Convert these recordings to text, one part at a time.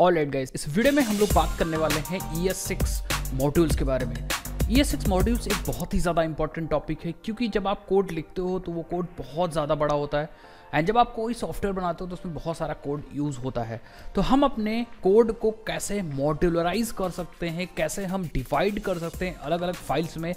all alright guys इस video में हम लोग बात करने वाले हैं ई एस सिक्स मॉड्यूल्स के बारे में ई एस सिक्स मॉड्यूल्स एक बहुत ही ज़्यादा इंपॉर्टेंट टॉपिक है क्योंकि जब आप कोड लिखते हो तो वो कोड बहुत ज़्यादा बड़ा होता है एंड जब आप कोई सॉफ्टवेयर बनाते हो तो उसमें बहुत सारा कोड यूज़ होता है तो हम अपने कोड को कैसे मॉड्यूलराइज कर सकते हैं कैसे हम डिवाइड कर सकते हैं अलग अलग फाइल्स में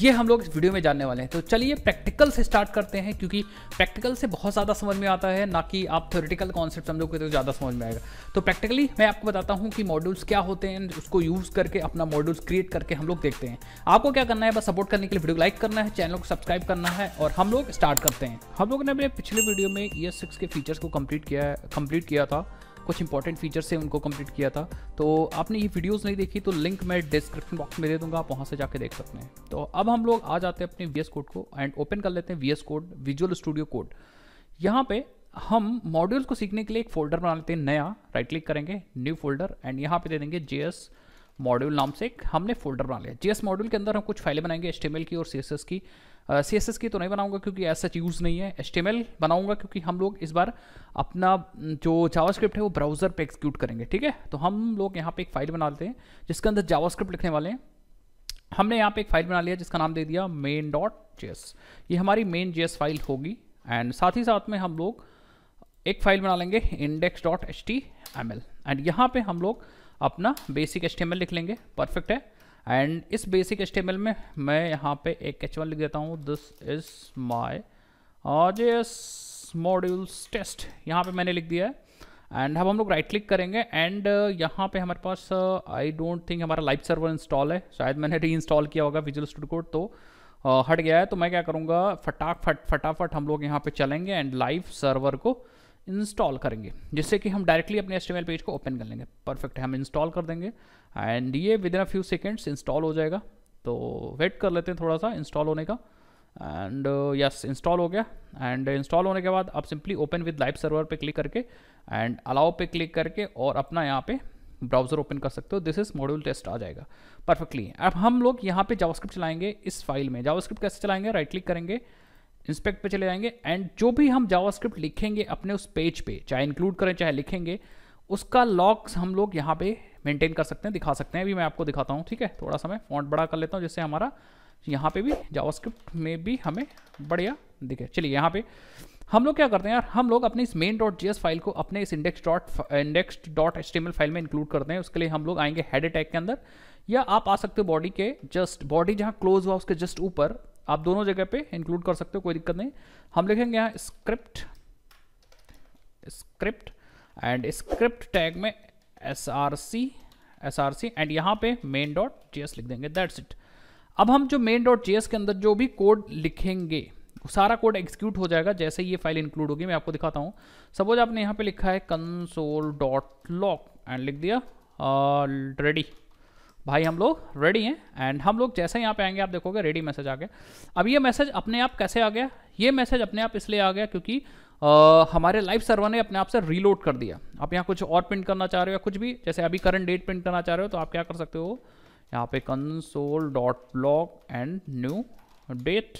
ये हम लोग इस वीडियो में जानने वाले हैं तो चलिए प्रैक्टिकल से स्टार्ट करते हैं क्योंकि प्रैक्टिकल से बहुत ज़्यादा समझ में आता है ना कि आप थ्योरिटिकल कॉन्सेप्ट समझोगे तो ज़्यादा समझ में आएगा तो प्रैक्टिकली मैं आपको बताता हूँ कि मॉड्यूल्स क्या होते हैं उसको यूज़ करके अपना मॉड्यूल्स क्रिएट करके हम लोग देखते हैं आपको क्या करना है बस सपोर्ट करने के लिए वीडियो लाइक करना है चैनल को सब्सक्राइब करना है और हम लोग स्टार्ट करते हैं हम लोग ने अपने पिछले वीडियो में उन्होंने ईयर सिक्स के फीचर्स को कम्प्लीट किया कम्प्लीट किया था कुछ इंपॉर्टेंट फीचर्स से उनको कम्प्लीट किया था तो आपने ये वीडियोस नहीं देखी तो लिंक मैं डिस्क्रिप्शन बॉक्स में दे दूंगा आप वहाँ से जाके देख सकते हैं तो अब हम लोग आ जाते हैं अपने वी कोड को एंड ओपन कर लेते हैं V code visual studio code यहाँ पे हम मॉड्यूल्स को सीखने के लिए एक फोल्डर बना लेते हैं नया राइट क्लिक करेंगे न्यू फोल्डर एंड यहाँ पे दे देंगे जे मॉड्यूल नाम से एक हमने फोल्डर बना लिया जेएस मॉड्यूल के अंदर हम कुछ फाइलें बनाएंगे एस की और सी की सी एस एस की तो नहीं बनाऊंगा क्योंकि सच यूज़ नहीं है एच बनाऊंगा क्योंकि हम लोग इस बार अपना जो जावास्क्रिप्ट है वो ब्राउज़र पे एक्सक्यूट करेंगे ठीक है तो हम लोग यहाँ पे एक फ़ाइल बना लेते हैं जिसके अंदर जावास्क्रिप्ट लिखने वाले हैं हमने यहाँ पे एक फ़ाइल बना लिया जिसका नाम दे दिया मेन डॉट जे ये हमारी मेन जे फाइल होगी एंड साथ ही साथ में हम लोग एक फाइल बना लेंगे index dot h t m l and यहाँ पर हम लोग अपना बेसिक एच लिख लेंगे परफेक्ट है एंड इस बेसिक एस्टेमल में मैं यहाँ पे एक एच वन लिख देता हूँ दिस इज माई और मॉड्यूल्स टेस्ट यहाँ पे मैंने लिख दिया है एंड अब हम लोग राइट क्लिक करेंगे एंड uh, यहाँ पे हमारे पास आई डोंट थिंक हमारा लाइव सर्वर इंस्टॉल है शायद मैंने री इंस्टॉल किया होगा विजुअल स्टूड कोड तो uh, हट गया है तो मैं क्या करूँगा फटाफट फटाफट हम लोग यहाँ पे चलेंगे एंड लाइव सर्वर को इंस्टॉल करेंगे जिससे कि हम डायरेक्टली अपने एस पेज को ओपन कर लेंगे परफेक्ट है हम इंस्टॉल कर देंगे एंड ये with in a few seconds install हो जाएगा तो वेट कर लेते हैं थोड़ा सा इंस्टॉल होने का एंड यस इंस्टॉल हो गया एंड इंस्टॉल होने के बाद आप simply open with live server पे क्लिक करके एंड अलाउ पे क्लिक करके और अपना यहाँ पे ब्राउज़र ओपन कर सकते हो दिस इज मॉड्यूल टेस्ट आ जाएगा परफेक्टली अब हम लोग यहाँ पे जावास्क्रिप्ट चलाएंगे इस फाइल में जावास्क्रिप्ट कैसे चलाएंगे राइट right क्लिक करेंगे इंस्पेक्ट पे चले जाएंगे एंड जो भी हम जावास्क्रिप्ट लिखेंगे अपने उस पेज पे चाहे इंक्लूड करें चाहे लिखेंगे उसका लॉक्स हम लोग यहाँ पे मेंटेन कर सकते हैं दिखा सकते हैं अभी मैं आपको दिखाता हूँ ठीक है थोड़ा सा मैं फॉन्ट बड़ा कर लेता हूँ जिससे हमारा यहाँ पे भी जावास्क्रिप्ट में भी हमें बढ़िया दिखे चलिए यहाँ पे हम लोग क्या करते हैं यार हम लोग अपने इस मेन डॉट जी फाइल को अपने इस index dot index dot h file में इंक्लूड करते हैं उसके लिए हम लोग आएंगे हेड अटैक के अंदर या आप आ सकते हो बॉडी के जस्ट बॉडी जहाँ क्लोज हुआ उसके जस्ट ऊपर आप दोनों जगह पे इंक्लूड कर सकते हो कोई दिक्कत नहीं हम लिखेंगे यहाँ script script and script tag में s r c s r c and यहाँ पे मेन डॉट जे लिख देंगे दैट्स इट अब हम जो मेन डॉट जे के अंदर जो भी कोड लिखेंगे सारा कोड एग्जीक्यूट हो जाएगा जैसे ये फाइल इंक्लूड होगी मैं आपको दिखाता हूँ सपोज आपने यहाँ पे लिखा है कंसोल डॉट लॉक एंड लिख दिया रेडी uh, भाई हम लोग रेडी हैं एंड हम लोग जैसे यहाँ पे आएंगे आप देखोगे रेडी मैसेज आ गया अब ये मैसेज अपने आप कैसे आ गया ये मैसेज अपने आप इसलिए आ गया क्योंकि आ, हमारे लाइव सर्वर ने अपने आप से रीलोड कर दिया आप यहाँ कुछ और प्रिंट करना चाह रहे हो या कुछ भी जैसे अभी करंट डेट प्रिंट करना चाह रहे हो तो आप क्या कर सकते हो यहाँ पे console dot log and new date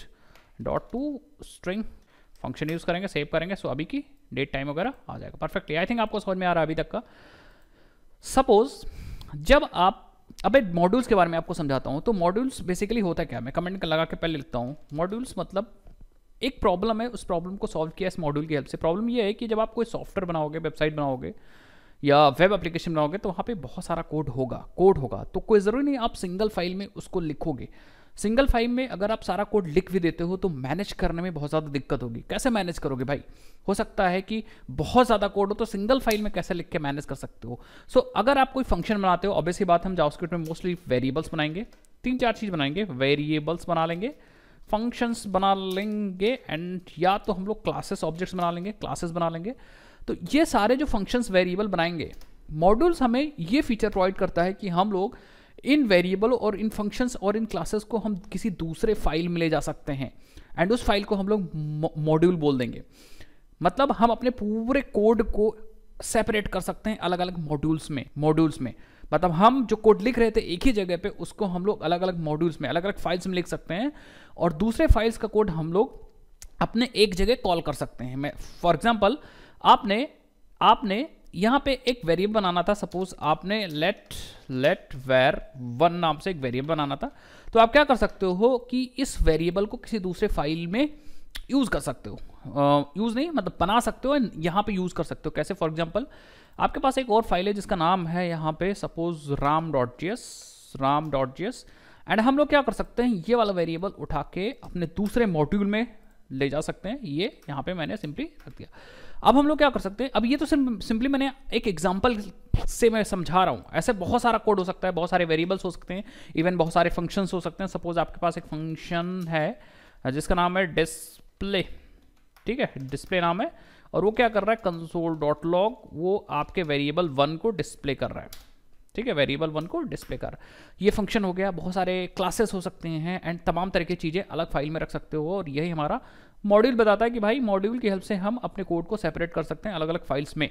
dot to string function use करेंगे सेव करेंगे सो अभी की डेट टाइम वगैरह आ जाएगा परफेक्टली आई थिंक आपको समझ में आ रहा है अभी तक का सपोज जब आप अब मॉड्यूल्स के बारे में आपको समझाता हूँ तो मॉड्यूल्स बेसिकली होता है क्या मैं कमेंट लगा के पहले लिखता हूँ मॉड्यूल्स मतलब एक प्रॉब्लम है उस प्रॉब्लम को सॉल्व किया इस मॉड्यूल की हेल्प से प्रॉब्लम यह है कि जब आप कोई सॉफ्टवेयर बनाओगे वेबसाइट बनाओगे या वेब एप्लीकेशन बनाओगे तो वहाँ पे बहुत सारा कोड होगा कोड होगा तो कोई ज़रूरी नहीं आप सिंगल फाइल में उसको लिखोगे सिंगल फाइव में अगर आप सारा कोड लिख भी देते हो तो मैनेज करने में बहुत ज़्यादा दिक्कत होगी कैसे मैनेज करोगे भाई हो सकता है कि बहुत ज़्यादा कोड हो तो सिंगल फाइल में कैसे लिख के मैनेज कर सकते हो सो so, अगर आप कोई फंक्शन बनाते हो ऑब्वियसली बात हम जाओस्क्रिप्ट में मोस्टली वेरिएबल्स बनाएंगे तीन चार चीज़ बनाएंगे वेरिएबल्स बना लेंगे फंक्शंस बना लेंगे एंड या तो हम लोग क्लासेस ऑब्जेक्ट्स बना लेंगे क्लासेस बना लेंगे तो ये सारे जो फंक्शंस वेरिएबल बनाएंगे मॉड्यूल्स हमें ये फीचर प्रोवाइड करता है कि हम लोग इन वेरिएबल और इन फंक्शंस और इन क्लासेस को हम किसी दूसरे फाइल में ले जा सकते हैं एंड उस फाइल को हम लोग मॉड्यूल बोल देंगे मतलब हम अपने पूरे कोड को सेपरेट कर सकते हैं अलग अलग मॉड्यूल्स में मॉड्यूल्स में मतलब हम जो कोड लिख रहे थे एक ही जगह पे उसको हम लोग अलग अलग मॉड्यूल्स में अलग अलग फाइल्स में लिख सकते हैं और दूसरे फाइल्स का कोड हम लोग अपने एक जगह कॉल कर सकते हैं मैं फॉर एग्जाम्पल आपने आपने यहाँ पे एक वेरिएबल बनाना था सपोज आपने लेट लेट वेर वन नाम से एक वेरिएबल बनाना था तो आप क्या कर सकते हो कि इस वेरिएबल को किसी दूसरे फाइल में यूज़ कर सकते हो यूज़ uh, नहीं मतलब बना सकते हो एंड यहाँ पे यूज़ कर सकते हो कैसे फॉर एग्जांपल आपके पास एक और फाइल है जिसका नाम है यहाँ पे suppose Ram dot g s Ram dot g s and हम लोग क्या कर सकते हैं ये वाला वेरिएबल उठा के अपने दूसरे मॉड्यूल में ले जा सकते हैं ये यहाँ पे मैंने सिंपली रख दिया अब हम लोग क्या कर सकते हैं अब ये तो सिर्फ सिंपली मैंने एक एग्जाम्पल से मैं समझा रहा हूँ ऐसे बहुत सारा कोड हो सकता है बहुत सारे वेरिएबल्स हो सकते हैं इवन बहुत सारे फंक्शंस हो सकते हैं सपोज आपके पास एक फंक्शन है जिसका नाम है डिस्प्ले ठीक है डिस्प्ले नाम है और वो क्या कर रहा है कंसोल डॉट लॉग वो आपके वेरिएबल वन को डिस्प्ले कर रहा है ठीक है वेरिएबल वन को डिस्प्ले कर ये फंक्शन हो गया बहुत सारे क्लासेस हो सकते हैं एंड तमाम तरह की चीज़ें अलग फाइल में रख सकते हो और यही हमारा मॉड्यूल बताता है कि भाई मॉड्यूल की हेल्प से हम अपने कोड को सेपरेट कर सकते हैं अलग अलग फाइल्स में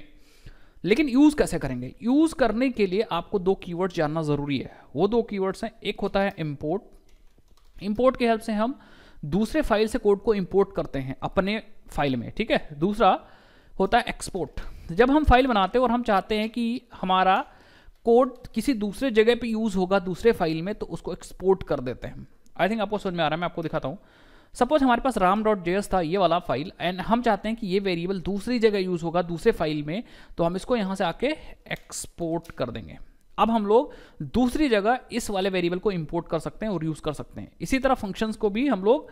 लेकिन यूज़ कैसे करेंगे यूज़ करने के लिए आपको दो कीवर्ड्स जानना ज़रूरी है वो दो कीवर्ड्स हैं एक होता है इम्पोर्ट इम्पोर्ट की हेल्प से हम दूसरे फाइल से कोड को इम्पोर्ट करते हैं अपने फाइल में ठीक है दूसरा होता है एक्सपोर्ट जब हम फाइल बनाते हैं और हम चाहते हैं कि हमारा कोड किसी दूसरे जगह पे यूज़ होगा दूसरे फाइल में तो उसको एक्सपोर्ट कर देते हैं आई थिंक आपको समझ में आ रहा है मैं आपको दिखाता हूँ सपोज हमारे पास राम डॉट जे था ये वाला फाइल एंड हम चाहते हैं कि ये वेरिएबल दूसरी जगह यूज़ होगा दूसरे फाइल में तो हम इसको यहाँ से आके एक्सपोर्ट कर देंगे अब हम लोग दूसरी जगह इस वाले वेरिएबल को इंपोर्ट कर सकते हैं और यूज़ कर सकते हैं इसी तरह फंक्शंस को भी हम लोग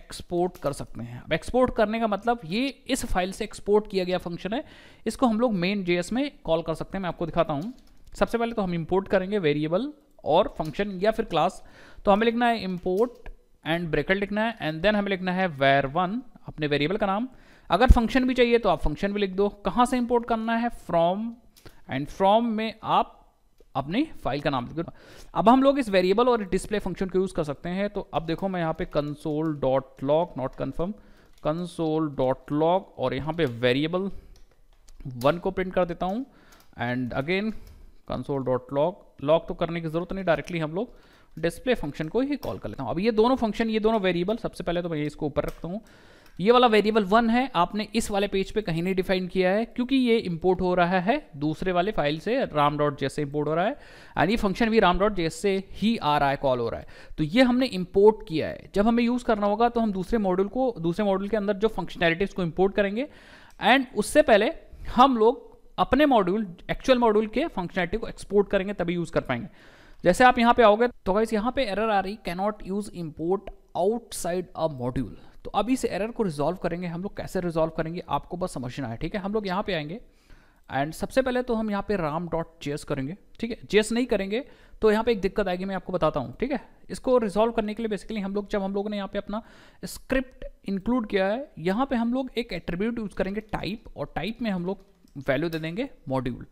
एक्सपोर्ट कर सकते हैं अब एक्सपोर्ट करने का मतलब ये इस फाइल से एक्सपोर्ट किया गया फंक्शन है इसको हम लोग मेन जेएस में कॉल कर सकते हैं मैं आपको दिखाता हूँ सबसे पहले तो हम इम्पोर्ट करेंगे वेरिएबल और फंक्शन या फिर क्लास तो हमें लिखना है इम्पोर्ट एंड ब्रेकेट लिखना है एंड देन हमें लिखना है वेर वन अपने वेरिएबल का नाम अगर फंक्शन भी चाहिए तो आप फंक्शन भी लिख दो कहाँ से इम्पोर्ट करना है फ्रॉम एंड फ्रॉम में आप अपनी फाइल का नाम लिख दो अब हम लोग इस वेरिएबल और डिस्प्ले फंक्शन को यूज़ कर सकते हैं तो अब देखो मैं यहाँ पे console dot log not confirm console dot log और यहाँ पे वेरिएबल वन को प्रिंट कर देता हूँ and again console dot log log तो करने की जरूरत नहीं डायरेक्टली हम लोग डिस्प्ले फंक्शन को ही कॉल कर लेता हूँ अब ये दोनों फंक्शन ये दोनों वेरिएबल सबसे पहले तो मैं इसको ऊपर रखता हूँ ये वाला वेरिएबल वन है आपने इस वाले पेज पे कहीं नहीं डिफाइन किया है क्योंकि ये इंपोर्ट हो रहा है दूसरे वाले फाइल से राम डॉट जैसे इंपोर्ट हो रहा है एंड ये फंक्शन भी राम डॉट जैसे ही आ रहा है कॉल हो रहा है तो ये हमने इंपोर्ट किया है जब हमें यूज़ करना होगा तो हम दूसरे मॉड्यूल को दूसरे मॉड्यूल के अंदर जो फंक्शनैलिटीज को इम्पोर्ट करेंगे एंड उससे पहले हम लोग अपने मॉड्यूल एक्चुअल मॉड्यूल के फंक्शनैलिटी को एक्सपोर्ट करेंगे तभी यूज़ कर पाएंगे जैसे आप यहाँ पे आओगे तो गाइस यहां पे एरर आ रही cannot use import outside a module तो अब इस एरर को रिजोल्व करेंगे हम लोग कैसे रिजोल्व करेंगे आपको बस समझना है ठीक है हम लोग यहां पे आएंगे एंड सबसे पहले तो हम यहाँ पे राम डॉट जेस करेंगे ठीक है जेस नहीं करेंगे तो यहाँ पे एक दिक्कत आएगी मैं आपको बताता हूँ ठीक है इसको रिजॉल्व करने के लिए बेसिकली हम लोग जब हम लोगों ने यहाँ पे अपना स्क्रिप्ट इंक्लूड किया है यहाँ पे हम लोग एक एट्रीब्यूट यूज करेंगे टाइप और टाइप में हम लोग वैल्यू दे देंगे मॉड्यूल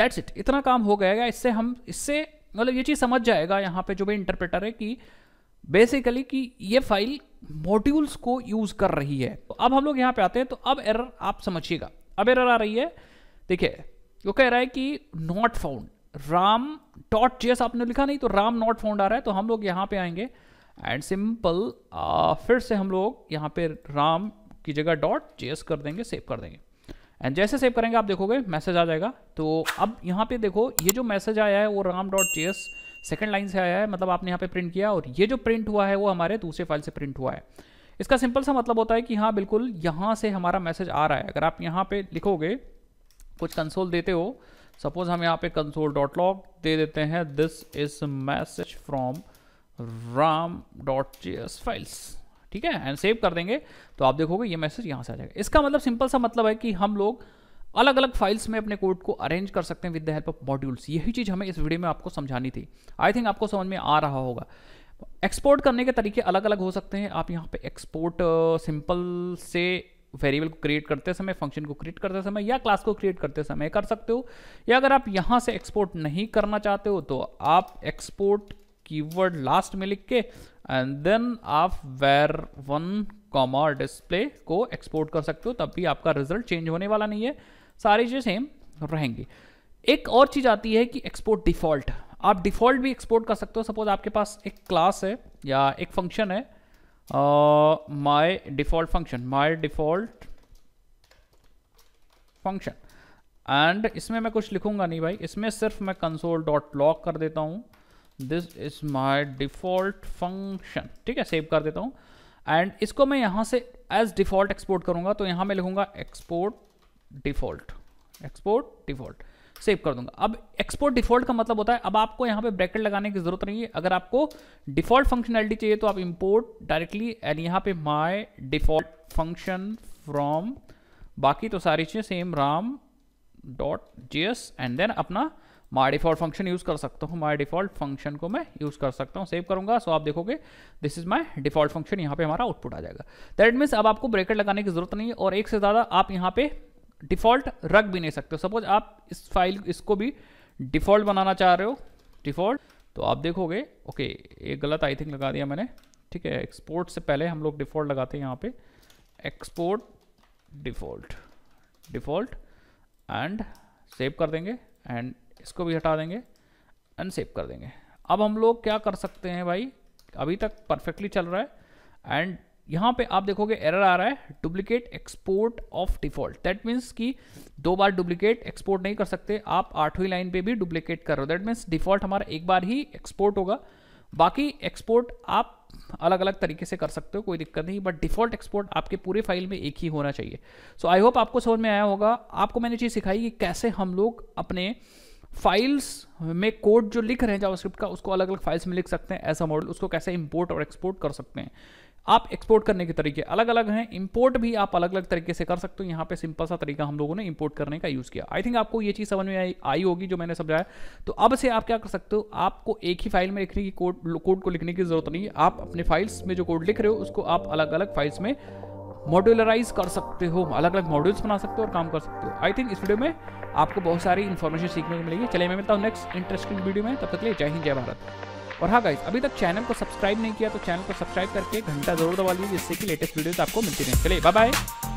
दैट्स इट इतना काम हो गया इससे हम इससे मतलब ये चीज़ समझ जाएगा यहाँ पे जो भी इंटरप्रेटर है कि बेसिकली कि ये फाइल मॉड्यूल्स को यूज़ कर रही है तो अब हम लोग यहाँ पे आते हैं तो अब एरर आप समझिएगा अब एरर आ रही है देखिए वो कह रहा है कि नॉट फाउंड राम डॉट जेस आपने लिखा नहीं तो राम नॉट फाउंड आ रहा है तो हम लोग यहाँ पे आएंगे एंड सिंपल फिर से हम लोग यहाँ पे राम की जगह डॉट जेस कर देंगे सेव कर देंगे एंड जैसे सेव करेंगे आप देखोगे मैसेज आ जाएगा तो अब यहाँ पे देखो ये जो मैसेज आया है वो Ram dot j s second line से आया है मतलब आपने यहाँ पे प्रिंट किया और ये जो प्रिंट हुआ है वो हमारे दूसरे फाइल से प्रिंट हुआ है इसका सिंपल सा मतलब होता है कि हाँ बिल्कुल यहाँ से हमारा मैसेज आ रहा है अगर आप यहाँ पे लिखोगे कुछ कंसोल देते हो सपोज हम यहाँ पे कंसोल डॉट लॉग दे देते हैं this is message from Ram dot g files ठीक है एंड सेव कर देंगे तो आप देखोगे ये मैसेज यहाँ से आ जाएगा इसका मतलब सिंपल सा मतलब है कि हम लोग अलग अलग फाइल्स में अपने कोड को अरेंज कर सकते हैं with the help of modules यही चीज़ हमें इस वीडियो में आपको समझानी थी आई थिंक आपको समझ में आ रहा होगा एक्सपोर्ट करने के तरीके अलग अलग हो सकते हैं आप यहाँ पे एक्सपोर्ट सिंपल uh, से वेरिएबल को क्रिएट करते समय फंक्शन को क्रिएट करते समय या क्लास को क्रिएट करते समय कर सकते हो या अगर आप यहाँ से एक्सपोर्ट नहीं करना चाहते हो तो आप एक्सपोर्ट कीवर्ड लास्ट में लिख के एंड देन आप वेर वन कॉमा डिस्प्ले को एक्सपोर्ट कर सकते हो तब भी आपका रिजल्ट चेंज होने वाला नहीं है सारी चीज़ सेम रहेंगी एक और चीज़ आती है कि एक्सपोर्ट डिफॉल्ट आप डिफॉल्ट भी एक्सपोर्ट कर सकते हो सपोज आपके पास एक क्लास है या एक फंक्शन है my default function my default function and इसमें मैं कुछ लिखूंगा नहीं भाई इसमें सिर्फ मैं कंसोल डॉट लॉक कर देता हूं this is my default function ठीक है सेव कर देता हूँ एंड इसको मैं यहाँ से एज डिफॉल्ट एक्सपोर्ट करूँगा तो यहाँ मैं लिखूंगा export default export default save कर दूंगा अब एक्सपोर्ट डिफॉल्ट का मतलब होता है अब आपको यहाँ पे ब्रैकेट लगाने की जरूरत नहीं है अगर आपको डिफॉल्ट फंक्शनैलिटी चाहिए तो आप इंपोर्ट डायरेक्टली एंड यहाँ पे माई डिफॉल्ट फंक्शन फ्रॉम बाकी तो सारी चीज़ें same Ram dot g s and then अपना माई डिफॉल्ट फंक्शन यूज़ कर सकता हूँ माई डिफॉल्ट फंक्शन को मैं यूज़ कर सकता हूँ सेव करूँगा सो आप देखोगे this is my default function यहाँ पे हमारा आउटपुट आ जाएगा दैट मीन्स अब आपको ब्रेकेट लगाने की जरूरत नहीं है और एक से ज़्यादा आप यहाँ पे डिफॉल्ट रख भी नहीं सकते सपोज आप इस फाइल इसको भी डिफॉल्ट बनाना चाह रहे हो डिफॉल्ट तो आप देखोगे ओके एक गलत आई थिंक लगा दिया मैंने ठीक है एक्सपोर्ट से पहले हम लोग डिफॉल्ट लगाते हैं यहाँ पे export default default and save कर देंगे एंड इसको भी हटा देंगे अनसेव कर देंगे अब हम लोग क्या कर सकते हैं भाई अभी तक परफेक्टली चल रहा है एंड यहाँ पे आप देखोगे एरर आ रहा है duplicate export of default that means कि दो बार डुप्लीकेट एक्सपोर्ट नहीं कर सकते आप आठवीं लाइन पे भी डुप्लीकेट कर रहे हो दैट मीन्स डिफॉल्ट हमारा एक बार ही एक्सपोर्ट होगा बाकी एक्सपोर्ट आप अलग अलग तरीके से कर सकते हो कोई दिक्कत नहीं बट डिफॉल्ट एक्सपोर्ट आपके पूरे फाइल में एक ही होना चाहिए सो आई होप आपको समझ में आया होगा आपको मैंने चीज़ सिखाई कि कैसे हम लोग अपने फाइल्स में कोड जो लिख रहे हैं जावास्क्रिप्ट का उसको अलग अलग फाइल्स में लिख सकते हैं ऐसा मॉडल उसको कैसे इंपोर्ट और एक्सपोर्ट कर सकते हैं आप एक्सपोर्ट करने के तरीके अलग अलग हैं इंपोर्ट भी आप अलग अलग तरीके से कर सकते हो यहाँ पे सिंपल सा तरीका हम लोगों ने इंपोर्ट करने का यूज़ किया आई थिंक आपको ये चीज़ समझ में आई आई होगी जो मैंने समझाया तो अब से आप क्या कर सकते हो आपको एक ही फाइल में लिखने की कोड कोड को लिखने की ज़रूरत नहीं है आप अपने फाइल्स में जो कोड लिख रहे हो उसको आप अलग अलग फाइल्स में मॉड्यूलराइज कर सकते हो अलग अलग मॉड्यूल्स बना सकते हो और काम कर सकते हो आई थिंक इस वीडियो में आपको बहुत सारी इन्फॉर्मेशन सीखने को मिलेगी चलिए मैं मिलता हूँ नेक्स्ट इंटरेस्टिंग वीडियो में तब तक लिए जय हिंद जय भारत और हाँ गाइस अभी तक चैनल को सब्सक्राइब नहीं किया तो चैनल को सब्सक्राइब करके घंटा जरूर दबा लीजिए जिससे कि लेटेस्ट वीडियोस आपको मिलती रहे चलिए बाय बाय